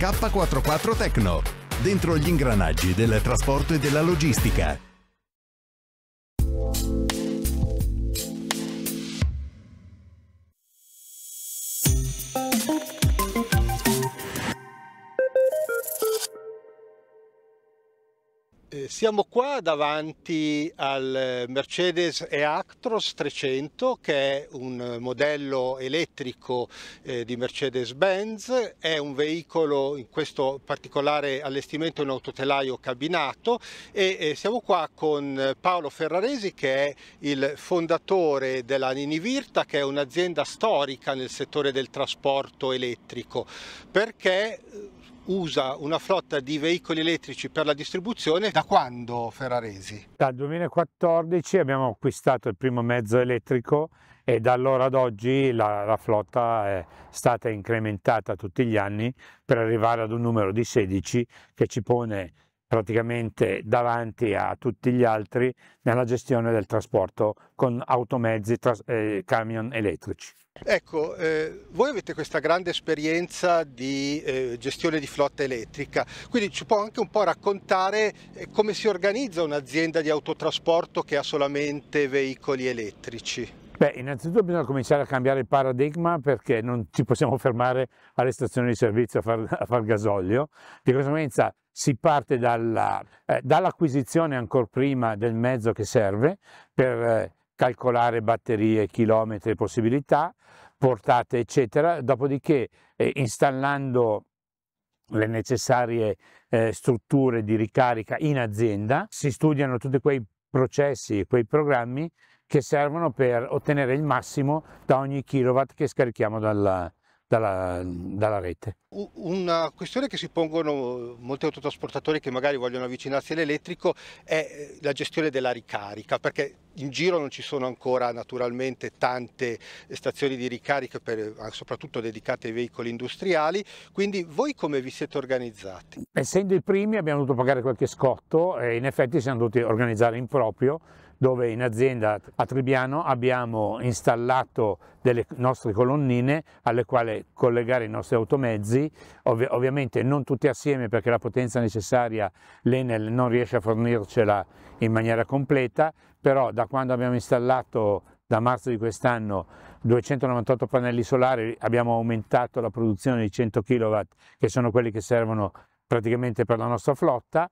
K44 Tecno, dentro gli ingranaggi del trasporto e della logistica. Siamo qua davanti al Mercedes E-Actros 300 che è un modello elettrico eh, di Mercedes-Benz, è un veicolo in questo particolare allestimento in autotelaio cabinato e eh, siamo qua con Paolo Ferraresi che è il fondatore della Ninivirta che è un'azienda storica nel settore del trasporto elettrico perché eh, usa una flotta di veicoli elettrici per la distribuzione. Da quando Ferraresi? Dal 2014 abbiamo acquistato il primo mezzo elettrico e da allora ad oggi la, la flotta è stata incrementata tutti gli anni per arrivare ad un numero di 16 che ci pone praticamente davanti a tutti gli altri nella gestione del trasporto con automezzi, tras- eh, camion elettrici. Ecco, eh, voi avete questa grande esperienza di eh, gestione di flotta elettrica, quindi ci può anche un po' raccontare eh, come si organizza un'azienda di autotrasporto che ha solamente veicoli elettrici? Beh, innanzitutto bisogna cominciare a cambiare il paradigma perché non ci possiamo fermare alle stazioni di servizio a far, a far gasolio. Di conseguenza si parte eh, dall'acquisizione eh, dall ancora prima del mezzo che serve per eh, calcolare batterie, chilometri, possibilità, portate eccetera, dopodiché eh, installando le necessarie eh, strutture di ricarica in azienda, si studiano tutti quei processi e quei programmi che servono per ottenere il massimo da ogni kilowatt che scarichiamo dalla, dalla, dalla, rete. Una questione che si pongono molti autotrasportatori che magari vogliono avvicinarsi all'elettrico è eh, la gestione della ricarica, perché in giro non ci sono ancora naturalmente tante stazioni di ricarica, per, eh, soprattutto dedicate ai veicoli industriali, quindi voi come vi siete organizzati? Essendo i primi abbiamo dovuto pagare qualche scotto e in effetti siamo dovuti organizzare in proprio dove in azienda a Tribiano abbiamo installato delle nostre colonnine alle quali collegare i nostri automezzi, Ov ovviamente non tutti assieme perché la potenza necessaria l'Enel non riesce a fornircela in maniera completa, però da quando abbiamo installato da marzo di quest'anno 298 pannelli solari, abbiamo aumentato la produzione di 100 kW che sono quelli che servono praticamente per la nostra flotta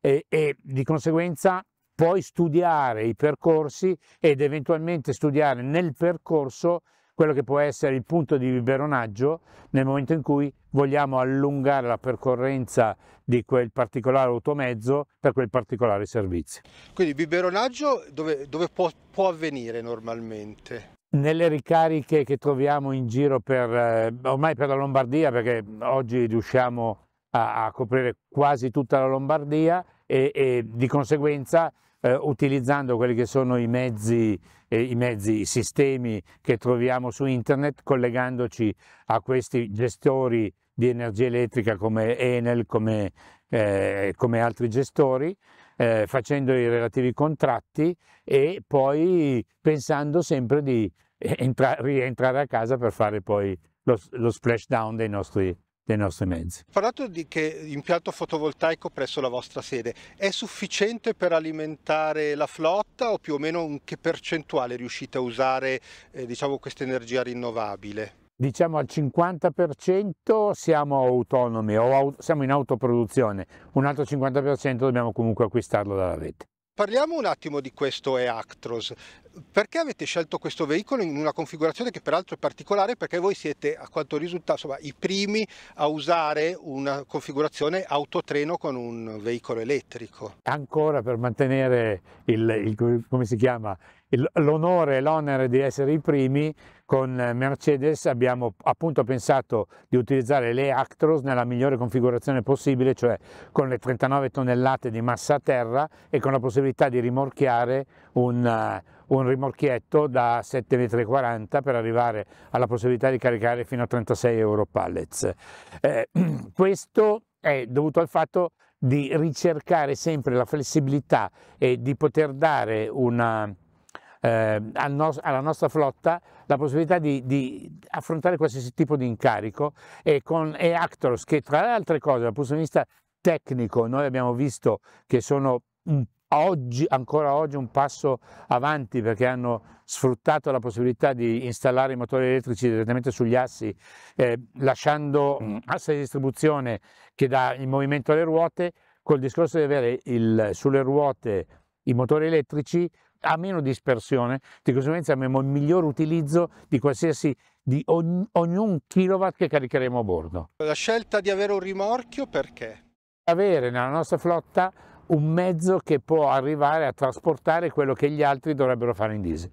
e, e di conseguenza poi studiare i percorsi ed eventualmente studiare nel percorso quello che può essere il punto di biberonaggio nel momento in cui vogliamo allungare la percorrenza di quel particolare automezzo per quel particolare servizio. Quindi il biberonaggio dove, dove può, può avvenire normalmente? Nelle ricariche che troviamo in giro per, eh, ormai per la Lombardia, perché oggi riusciamo a, a coprire quasi tutta la Lombardia e, e di conseguenza eh, utilizzando quelli che sono i mezzi, eh, i mezzi, i sistemi che troviamo su internet, collegandoci a questi gestori di energia elettrica come Enel, come, eh, come altri gestori, eh, facendo i relativi contratti e poi pensando sempre di rientrare a casa per fare poi lo, lo splash dei nostri dei nostri mezzi. Parlato di che impianto fotovoltaico presso la vostra sede, è sufficiente per alimentare la flotta o più o meno in che percentuale riuscite a usare eh, diciamo, questa energia rinnovabile? Diciamo al 50% siamo autonomi o au siamo in autoproduzione, un altro 50% dobbiamo comunque acquistarlo dalla rete. Parliamo un attimo di questo E-Actros. Perché avete scelto questo veicolo in una configurazione che peraltro è particolare perché voi siete, a quanto risulta, insomma, i primi a usare una configurazione autotreno con un veicolo elettrico? Ancora per mantenere il, il come si chiama, l'onore e l'onere di essere i primi, con eh, Mercedes abbiamo appunto pensato di utilizzare le Actros nella migliore configurazione possibile, cioè con le 39 tonnellate di massa a terra e con la possibilità di rimorchiare un, eh, un rimorchietto da 7,40 m per arrivare alla possibilità di caricare fino a 36 euro pallets. Eh, questo è dovuto al fatto di ricercare sempre la flessibilità e di poter dare una eh, al no, alla nostra flotta la possibilità di, di, affrontare qualsiasi tipo di incarico e con e Actors che tra le altre cose dal punto di vista tecnico noi abbiamo visto che sono un oggi, ancora oggi un passo avanti perché hanno sfruttato la possibilità di installare i motori elettrici direttamente sugli assi, eh, lasciando mm. assa di distribuzione che dà il movimento alle ruote, col discorso di avere il, sulle ruote i motori elettrici ha meno dispersione, di conseguenza abbiamo il miglior utilizzo di qualsiasi di ogni, ogni kilowatt che caricheremo a bordo. La scelta di avere un rimorchio perché? Avere nella nostra flotta un mezzo che può arrivare a trasportare quello che gli altri dovrebbero fare in diesel.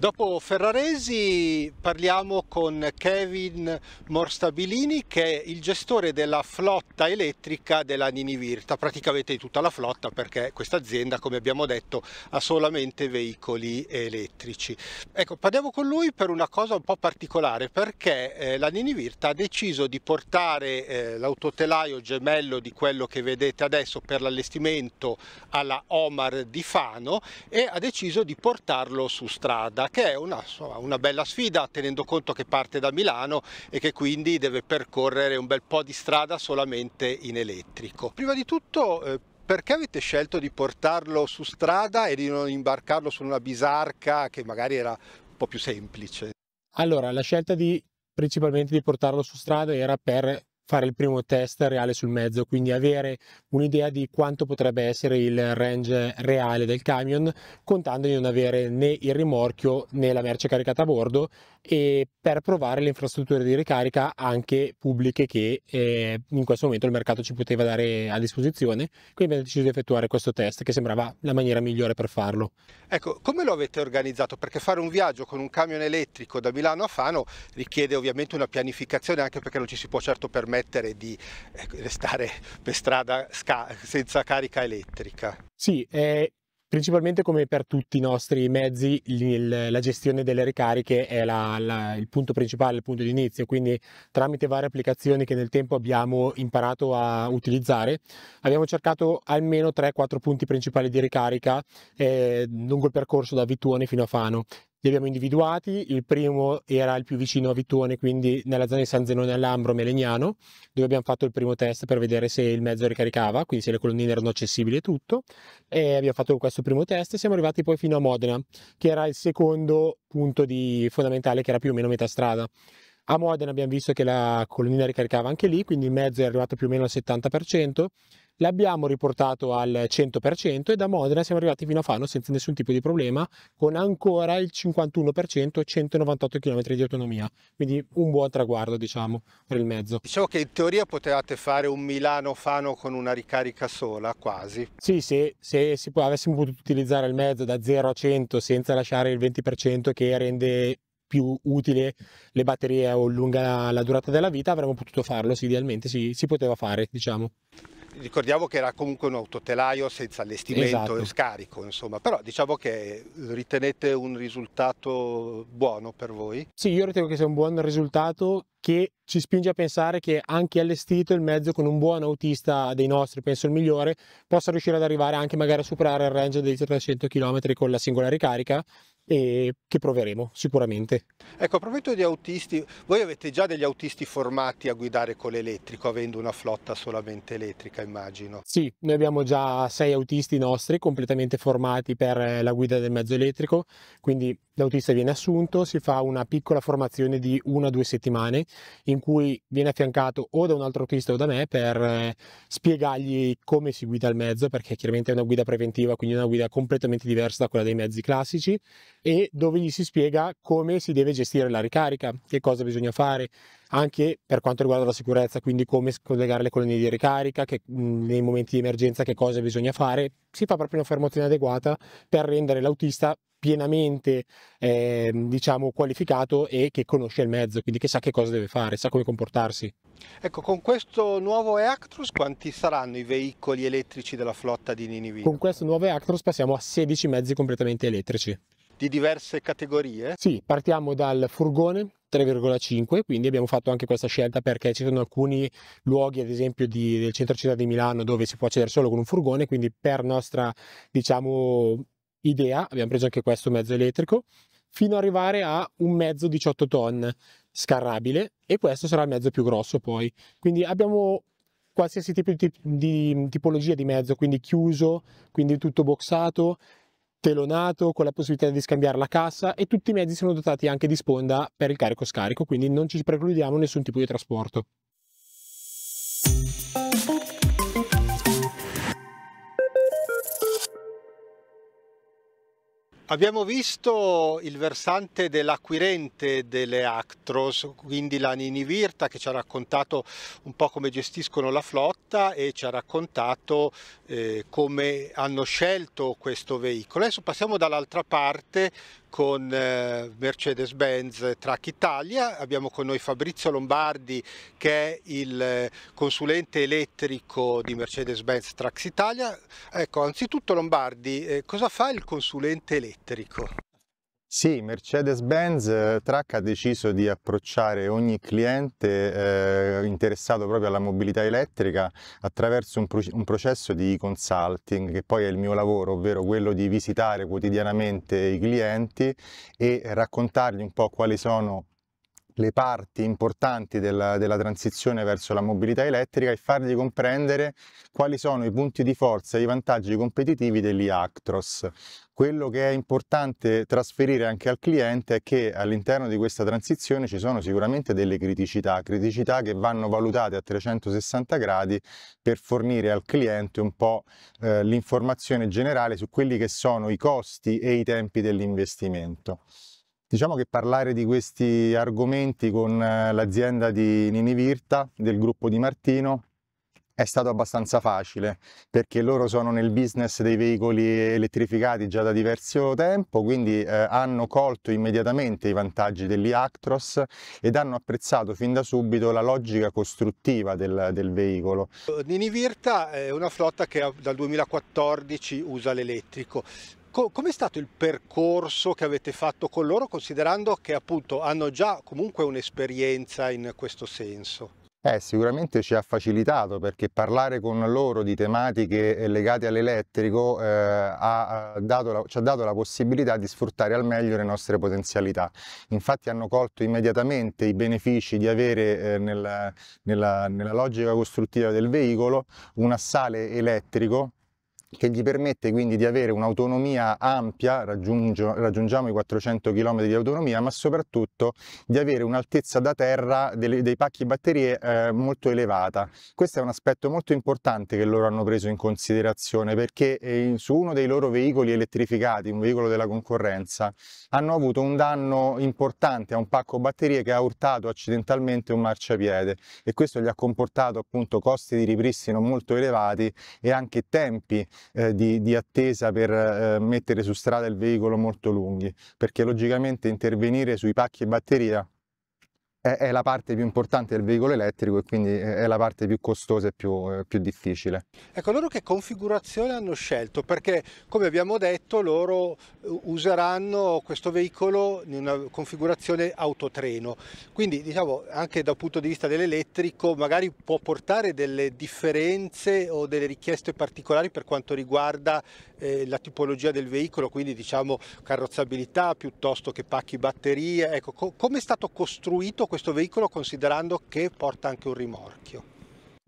Dopo Ferraresi parliamo con Kevin Morstabilini che è il gestore della flotta elettrica della Nini praticamente di tutta la flotta perché questa azienda come abbiamo detto ha solamente veicoli elettrici. Ecco, parliamo con lui per una cosa un po' particolare perché eh, la Nini ha deciso di portare eh, l'autotelaio gemello di quello che vedete adesso per l'allestimento alla Omar di Fano e ha deciso di portarlo su strada quella che è una, una, bella sfida tenendo conto che parte da Milano e che quindi deve percorrere un bel po' di strada solamente in elettrico. Prima di tutto eh, perché avete scelto di portarlo su strada e di non imbarcarlo su una bisarca che magari era un po' più semplice? Allora, la scelta di principalmente di portarlo su strada era per fare il primo test reale sul mezzo, quindi avere un'idea di quanto potrebbe essere il range reale del camion, contando di non avere né il rimorchio né la merce caricata a bordo e per provare le infrastrutture di ricarica anche pubbliche che eh, in questo momento il mercato ci poteva dare a disposizione. Quindi abbiamo deciso di effettuare questo test che sembrava la maniera migliore per farlo. Ecco, come lo avete organizzato? Perché fare un viaggio con un camion elettrico da Milano a Fano richiede ovviamente una pianificazione anche perché non ci si può certo permettere permettere ecco, di restare per strada senza carica elettrica. Sì, eh, Principalmente come per tutti i nostri mezzi il, la gestione delle ricariche è la, la, il punto principale, il punto di inizio, quindi tramite varie applicazioni che nel tempo abbiamo imparato a utilizzare abbiamo cercato almeno 3-4 punti principali di ricarica eh, lungo il percorso da Vittuone fino a Fano li abbiamo individuati, il primo era il più vicino a Vitone, quindi nella zona di San Zenone all'Ambro, Melegnano, dove abbiamo fatto il primo test per vedere se il mezzo ricaricava, quindi se le colonnine erano accessibili e tutto, e abbiamo fatto questo primo test e siamo arrivati poi fino a Modena, che era il secondo punto fondamentale che era più o meno metà strada. A Modena abbiamo visto che la colonnina ricaricava anche lì, quindi il mezzo è arrivato più o meno al 70%, L'abbiamo riportato al 100% e da Modena siamo arrivati fino a Fano senza nessun tipo di problema, con ancora il 51% 198 km di autonomia. Quindi un buon traguardo, diciamo, per il mezzo. Diciamo che in teoria potevate fare un Milano-Fano con una ricarica sola, quasi. Sì, se, se si può, avessimo potuto utilizzare il mezzo da 0 a 100 senza lasciare il 20% che rende più utile le batterie o lunga la, la durata della vita, avremmo potuto farlo, sì, idealmente sì, si poteva fare, diciamo ricordiamo che era comunque un autotelaio senza allestimento esatto. e scarico, insomma, però diciamo che ritenete un risultato buono per voi? Sì, io ritengo che sia un buon risultato che ci spinge a pensare che anche allestito il mezzo con un buon autista dei nostri, penso il migliore, possa riuscire ad arrivare anche magari a superare il range dei 300 km con la singola ricarica e che proveremo sicuramente. Ecco, a proposito di autisti, voi avete già degli autisti formati a guidare con l'elettrico, avendo una flotta solamente elettrica, immagino. Sì, noi abbiamo già sei autisti nostri completamente formati per eh, la guida del mezzo elettrico, quindi l'autista viene assunto, si fa una piccola formazione di una o due settimane in cui viene affiancato o da un altro autista o da me per eh, spiegargli come si guida il mezzo, perché chiaramente è una guida preventiva, quindi una guida completamente diversa da quella dei mezzi classici e dove gli si spiega come si deve gestire la ricarica, che cosa bisogna fare, anche per quanto riguarda la sicurezza, quindi come collegare le colonnine di ricarica, che, mhmm, nei momenti di emergenza che cosa bisogna fare. Si fa proprio una un'affermazione adeguata per rendere l'autista pienamente eh, diciamo qualificato e che conosce il mezzo, quindi che sa che cosa deve fare, sa come comportarsi. Ecco, con questo nuovo E-Actros quanti saranno i veicoli elettrici della flotta di Ninivino? Con questo nuovo E-Actros passiamo a 16 mezzi completamente elettrici di diverse categorie? Sì, partiamo dal furgone 3,5, quindi abbiamo fatto anche questa scelta perché ci sono alcuni luoghi, ad esempio di, del centro città di Milano, dove si può accedere solo con un furgone, quindi per nostra, diciamo, idea abbiamo preso anche questo mezzo elettrico, fino ad arrivare a un mezzo 18 tonne scarrabile e questo sarà il mezzo più grosso poi. Quindi abbiamo qualsiasi tipo di, di tipologia di mezzo, quindi chiuso, quindi tutto boxato, telonato con la possibilità di scambiare la cassa e tutti i mezzi sono dotati anche di sponda per il carico scarico, quindi non ci precludiamo nessun tipo di trasporto. Abbiamo visto il versante dell'acquirente delle Actros, quindi la Nini Virta che ci ha raccontato un po' come gestiscono la flotta e ci ha raccontato eh, come hanno scelto questo veicolo. Adesso passiamo dall'altra parte con eh, Mercedes-Benz Track Italia, abbiamo con noi Fabrizio Lombardi che è il eh, consulente elettrico di Mercedes-Benz Track Italia. Ecco, anzitutto Lombardi, eh, cosa fa il consulente elettrico? Sì, Mercedes-Benz eh, Track ha deciso di approcciare ogni cliente eh, interessato proprio alla mobilità elettrica attraverso un, pro un, processo di consulting, che poi è il mio lavoro, ovvero quello di visitare quotidianamente i clienti e raccontargli un po' quali sono le parti importanti della, della, transizione verso la mobilità elettrica e fargli comprendere quali sono i punti di forza e i vantaggi competitivi dell'IACTROS. Quello che è importante trasferire anche al cliente è che all'interno di questa transizione ci sono sicuramente delle criticità, criticità che vanno valutate a 360 gradi per fornire al cliente un po' eh, l'informazione generale su quelli che sono i costi e i tempi dell'investimento. Diciamo che parlare di questi argomenti con eh, l'azienda di Nini Virta, del gruppo di Martino, è stato abbastanza facile perché loro sono nel business dei veicoli elettrificati già da diverso tempo, quindi eh, hanno colto immediatamente i vantaggi dell'Iactros ed hanno apprezzato fin da subito la logica costruttiva del, del veicolo. Nini Virta è una flotta che dal 2014 usa l'elettrico, Co- com'è stato il percorso che avete fatto con loro considerando che appunto hanno già comunque un'esperienza in questo senso? Eh, sicuramente ci ha facilitato perché parlare con loro di tematiche eh, legate all'elettrico eh, ha la, ci ha dato la possibilità di sfruttare al meglio le nostre potenzialità. Infatti hanno colto immediatamente i benefici di avere eh, nella, nella, nella logica costruttiva del veicolo un assale elettrico che gli permette quindi di avere un'autonomia ampia, raggiungiamo i 400 km di autonomia, ma soprattutto di avere un'altezza da terra dei, pacchi batterie eh, molto elevata. Questo è un aspetto molto importante che loro hanno preso in considerazione perché eh, su uno dei loro veicoli elettrificati, un veicolo della concorrenza, hanno avuto un danno importante a un pacco batterie che ha urtato accidentalmente un marciapiede e questo gli ha comportato appunto costi di ripristino molto elevati e anche tempi eh, di, di, attesa per eh, mettere su strada il veicolo molto lunghi, perché logicamente intervenire sui pacchi e batteria è, la parte più importante del veicolo elettrico e quindi è la parte più costosa e più, eh, più difficile. Ecco, loro che configurazione hanno scelto? Perché come abbiamo detto loro eh, useranno questo veicolo in una configurazione autotreno, quindi diciamo anche dal punto di vista dell'elettrico magari può portare delle differenze o delle richieste particolari per quanto riguarda eh, la tipologia del veicolo, quindi diciamo carrozzabilità piuttosto che pacchi batterie. Ecco, co- come è stato costruito questo veicolo considerando che porta anche un rimorchio?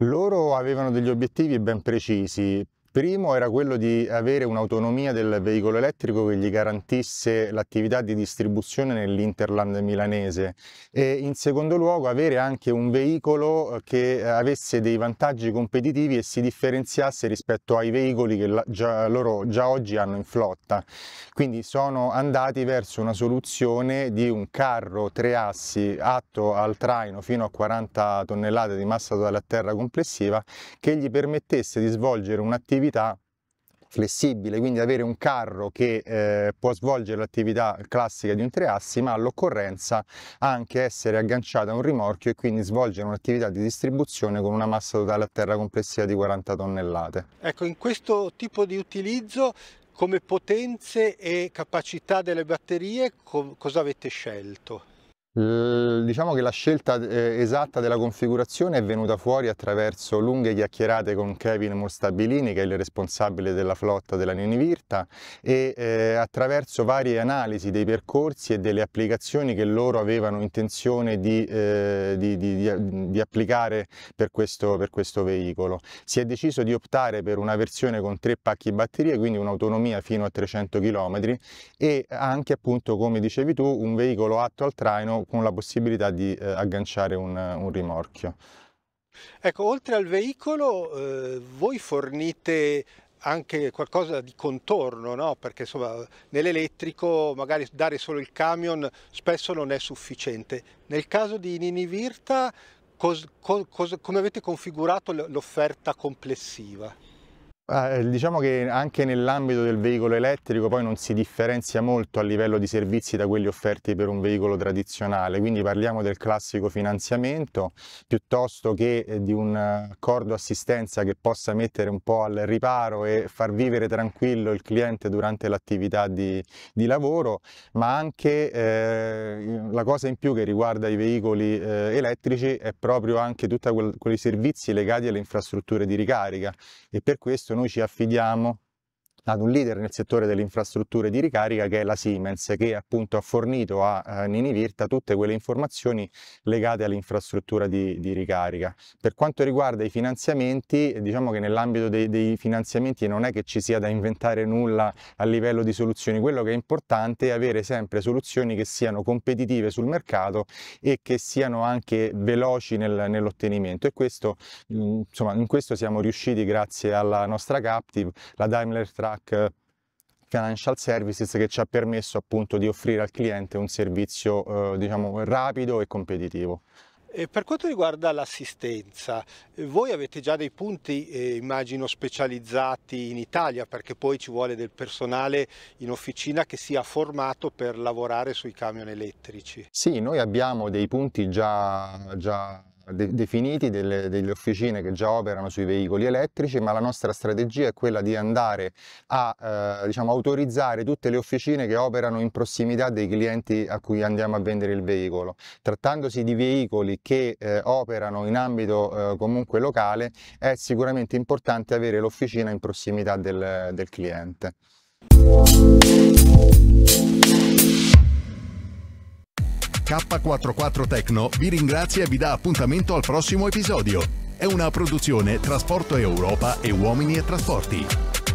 Loro avevano degli obiettivi ben precisi, primo era quello di avere un'autonomia del veicolo elettrico che gli garantisse l'attività di distribuzione nell'Interland milanese e in secondo luogo avere anche un veicolo eh, che avesse dei vantaggi competitivi e si differenziasse rispetto ai veicoli che già, loro già oggi hanno in flotta. Quindi sono andati verso una soluzione di un carro tre assi atto al traino fino a 40 tonnellate di massa totale a terra complessiva che gli permettesse di svolgere un'attività attività flessibile, quindi avere un carro che eh, può svolgere l'attività classica di un tre assi, ma all'occorrenza anche essere agganciato a un rimorchio e quindi svolgere un'attività di distribuzione con una massa totale a terra complessiva di 40 tonnellate. Ecco, in questo tipo di utilizzo come potenze e capacità delle batterie cosa avete scelto? Diciamo che la scelta eh, esatta della configurazione è venuta fuori attraverso lunghe chiacchierate con Kevin Mostabilini, che è il responsabile della flotta della Nenivirta, e eh, attraverso varie analisi dei percorsi e delle applicazioni che loro avevano intenzione di, eh, di, di, di applicare per questo, per questo, veicolo. Si è deciso di optare per una versione con tre pacchi batterie, quindi un'autonomia fino a 300 km e anche appunto, come dicevi tu, un veicolo atto al traino con, la possibilità di eh, agganciare un, un, rimorchio. Ecco, oltre al veicolo, eh, voi fornite anche qualcosa di contorno, no? perché insomma, nell'elettrico magari dare solo il camion spesso non è sufficiente. Nel caso di Nini Virta, cos, cos, come avete configurato l'offerta complessiva? Ah, eh, diciamo che anche nell'ambito del veicolo elettrico poi non si differenzia molto a livello di servizi da quelli offerti per un veicolo tradizionale, quindi parliamo del classico finanziamento piuttosto che eh, di un eh, accordo assistenza che possa mettere un po' al riparo e far vivere tranquillo il cliente durante l'attività di, di, lavoro, ma anche eh, la cosa in più che riguarda i veicoli eh, elettrici è proprio anche tutti quei servizi legati alle infrastrutture di ricarica e per questo noi ci affidiamo ad un leader nel settore delle infrastrutture di ricarica che è la Siemens che appunto ha fornito a Nini Virta tutte quelle informazioni legate all'infrastruttura di, di, ricarica. Per quanto riguarda i finanziamenti diciamo che nell'ambito dei, dei, finanziamenti non è che ci sia da inventare nulla a livello di soluzioni, quello che è importante è avere sempre soluzioni che siano competitive sul mercato e che siano anche veloci nel, nell'ottenimento e questo mm, insomma in questo siamo riusciti grazie alla nostra Captive, la Daimler Truck Stack Financial Services che ci ha permesso appunto di offrire al cliente un servizio eh, diciamo rapido e competitivo. E per quanto riguarda l'assistenza, eh, voi avete già dei punti, eh, immagino, specializzati in Italia, perché poi ci vuole del personale in officina che sia formato per lavorare sui camion elettrici. Sì, noi abbiamo dei punti già, già de- definiti delle, delle, officine che già operano sui veicoli elettrici, ma la nostra strategia è quella di andare a eh, diciamo, autorizzare tutte le officine che operano in prossimità dei clienti a cui andiamo a vendere il veicolo. Trattandosi di veicoli che eh, operano in ambito eh, comunque locale, è sicuramente importante avere l'officina in prossimità del, del cliente. K44 Tecno vi ringrazia e vi dà appuntamento al prossimo episodio. È una produzione Trasporto Europa e Uomini e Trasporti.